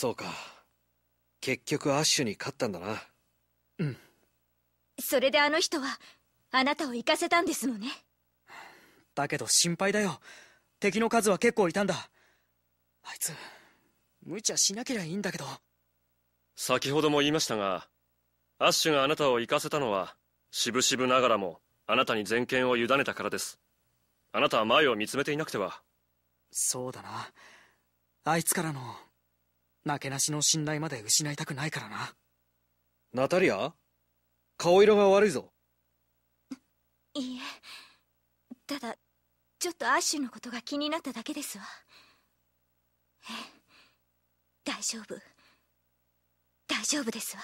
そうか結局アッシュに勝ったんだなうんそれであの人はあなたを行かせたんですのねだけど心配だよ敵の数は結構いたんだあいつ無茶しなけりゃいいんだけど先ほども言いましたがアッシュがあなたを行かせたのは渋々ながらもあなたに全権を委ねたからですあなたは前を見つめていなくてはそうだなあいつからのなけなしの信頼まで失いたくないからなナタリア顔色が悪いぞいいえただちょっとアッシュのことが気になっただけですわええ大丈夫大丈夫ですわ